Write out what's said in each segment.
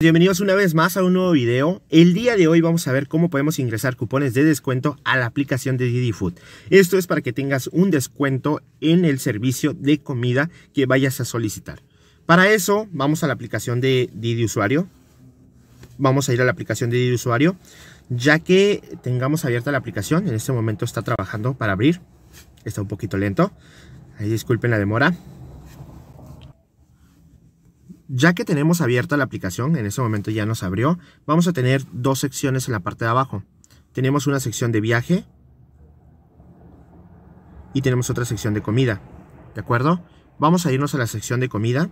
Bienvenidos una vez más a un nuevo video. El día de hoy vamos a ver cómo podemos ingresar cupones de descuento a la aplicación de Didi Food. Esto es para que tengas un descuento en el servicio de comida que vayas a solicitar. Para eso vamos a la aplicación de Didi Usuario. Vamos a ir a la aplicación de Didi Usuario. Ya que tengamos abierta la aplicación, en este momento está trabajando para abrir. Está un poquito lento. Ahí disculpen la demora. Ya que tenemos abierta la aplicación, en ese momento ya nos abrió, vamos a tener dos secciones en la parte de abajo. Tenemos una sección de viaje y tenemos otra sección de comida. ¿De acuerdo? Vamos a irnos a la sección de comida.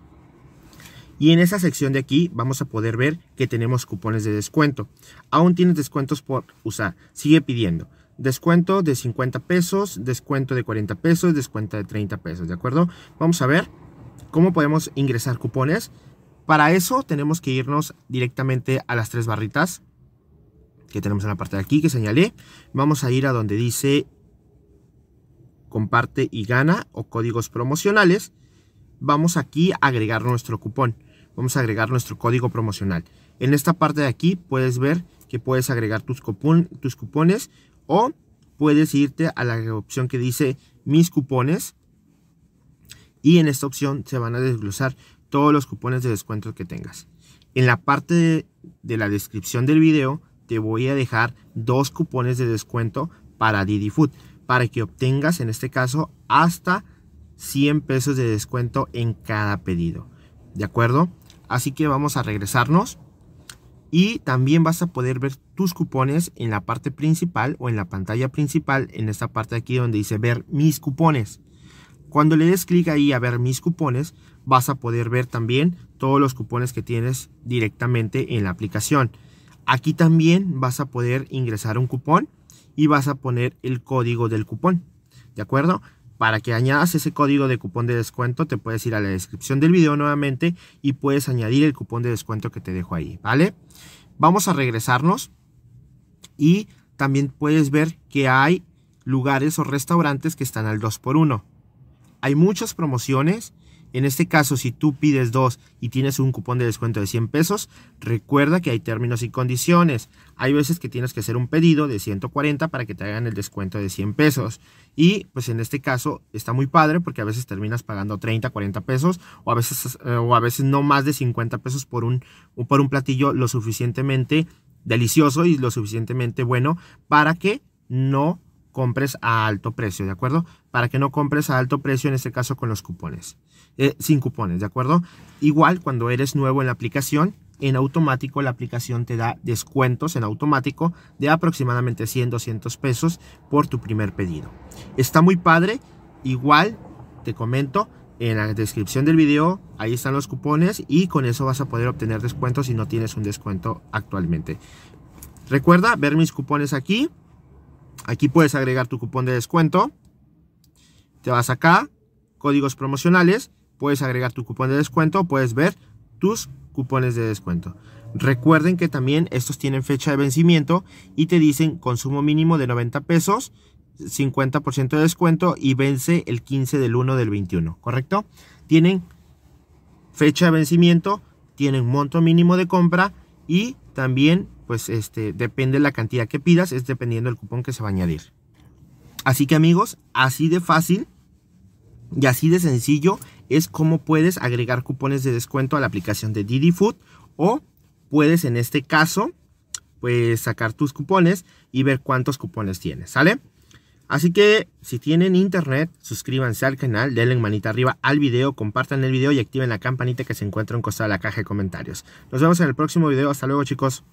Y en esa sección de aquí vamos a poder ver que tenemos cupones de descuento. Aún tienes descuentos por usar. Sigue pidiendo. Descuento de 50 pesos, descuento de 40 pesos, descuento de 30 pesos. ¿De acuerdo? Vamos a ver. ¿Cómo podemos ingresar cupones? Para eso tenemos que irnos directamente a las tres barritas que tenemos en la parte de aquí que señalé. Vamos a ir a donde dice comparte y gana o códigos promocionales. Vamos aquí a agregar nuestro cupón. Vamos a agregar nuestro código promocional. En esta parte de aquí puedes ver que puedes agregar tus, tus cupones o puedes irte a la opción que dice mis cupones y en esta opción se van a desglosar todos los cupones de descuento que tengas. En la parte de, la descripción del video te voy a dejar dos cupones de descuento para Didi Food para que obtengas en este caso hasta 100 pesos de descuento en cada pedido. ¿De acuerdo? Así que vamos a regresarnos y también vas a poder ver tus cupones en la parte principal o en la pantalla principal en esta parte aquí donde dice ver mis cupones. Cuando le des clic ahí a ver mis cupones, vas a poder ver también todos los cupones que tienes directamente en la aplicación. Aquí también vas a poder ingresar un cupón y vas a poner el código del cupón. ¿De acuerdo? Para que añadas ese código de cupón de descuento, te puedes ir a la descripción del video nuevamente y puedes añadir el cupón de descuento que te dejo ahí, ¿vale? Vamos a regresarnos y también puedes ver que hay lugares o restaurantes que están al 2x1. Hay muchas promociones. En este caso, si tú pides dos y tienes un cupón de descuento de 100 pesos, recuerda que hay términos y condiciones. Hay veces que tienes que hacer un pedido de 140 para que te hagan el descuento de 100 pesos. Y pues en este caso está muy padre porque a veces terminas pagando 30, 40 pesos o a veces, eh, o a veces no más de 50 pesos por un, por un platillo lo suficientemente delicioso y lo suficientemente bueno para que no compres a alto precio, ¿de acuerdo? Para que no compres a alto precio, en este caso con los cupones, eh, sin cupones, ¿de acuerdo? Igual cuando eres nuevo en la aplicación, en automático la aplicación te da descuentos en automático de aproximadamente 100, 200 pesos por tu primer pedido. Está muy padre, igual te comento, en la descripción del video, ahí están los cupones y con eso vas a poder obtener descuentos si no tienes un descuento actualmente. Recuerda ver mis cupones aquí Aquí puedes agregar tu cupón de descuento. Te vas acá, códigos promocionales, puedes agregar tu cupón de descuento, puedes ver tus cupones de descuento. Recuerden que también estos tienen fecha de vencimiento y te dicen consumo mínimo de 90 pesos, 50% de descuento y vence el 15 del 1 del 21, ¿correcto? Tienen fecha de vencimiento, tienen monto mínimo de compra y también pues este, depende la cantidad que pidas, es dependiendo del cupón que se va a añadir. Así que amigos, así de fácil y así de sencillo es como puedes agregar cupones de descuento a la aplicación de Didi Food o puedes en este caso pues sacar tus cupones y ver cuántos cupones tienes, ¿sale? Así que si tienen internet, suscríbanse al canal, denle manita arriba al video, compartan el video y activen la campanita que se encuentra en costado de la caja de comentarios. Nos vemos en el próximo video, hasta luego chicos.